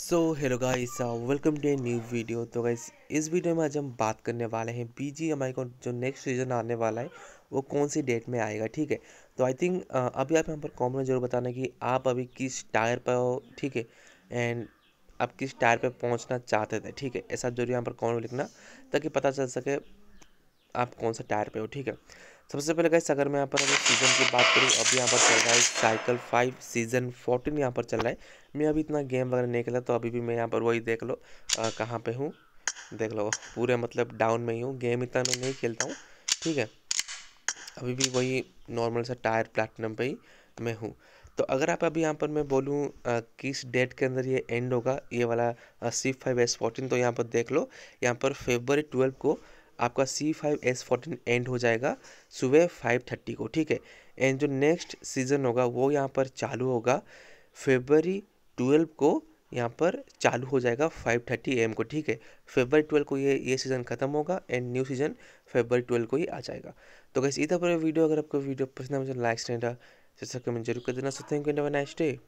so hello guys welcome to a new video तो guys इस video में आज हम बात करने वाले हैं पी जी एम आई का जो नेक्स्ट सीजन आने वाला है वो कौन सी डेट में आएगा ठीक है तो आई थिंक uh, अभी आप यहाँ पर कॉमेंट जरूर बताना कि आप अभी किस टायर पर हो ठीक है एंड आप किस टायर पर पहुँचना चाहते थे ठीक है ऐसा जरूर यहाँ पर कॉमेंट लिखना ताकि पता चल सके आप कौन सा टायर पर हो ठीक है सबसे पहले गाइस अगर मैं यहाँ पर अभी सीज़न की बात करूँ अब यहाँ पर चल रहा है साइकिल फाइव सीज़न फोर्टीन यहाँ पर चल रहा है मैं अभी इतना गेम वगैरह नहीं खेला तो अभी भी मैं यहाँ पर वही देख लो कहाँ पे हूँ देख लो पूरे मतलब डाउन में ही हूँ गेम इतना मैं नहीं खेलता हूँ ठीक है अभी भी वही नॉर्मल सा टायर प्लेटिनम पर ही मैं हूँ तो अगर आप अभी यहाँ पर मैं बोलूँ किस डेट के अंदर ये एंड होगा ये वाला सी फाइव एस फोर्टीन तो यहाँ पर देख लो यहाँ पर फेबर ट्वेल्व को आपका C five S fourteen end हो जाएगा सुबह फाइव थर्टी को ठीक है एंड जो नेक्स्ट सीज़न होगा वो यहाँ पर चालू होगा फेबरी ट्वेल्व को यहाँ पर चालू हो जाएगा फाइव थर्टी एम को ठीक है फेबर ट्वेल्व को ये ये सीज़न खत्म होगा and new season Feb twelve को ही आ जाएगा तो कैसे इधर पर वीडियो अगर आपको वीडियो पसंद है मुझे लाइक्स नहीं रहा जैसा कमेंट जरूर कर देना so thank you nice day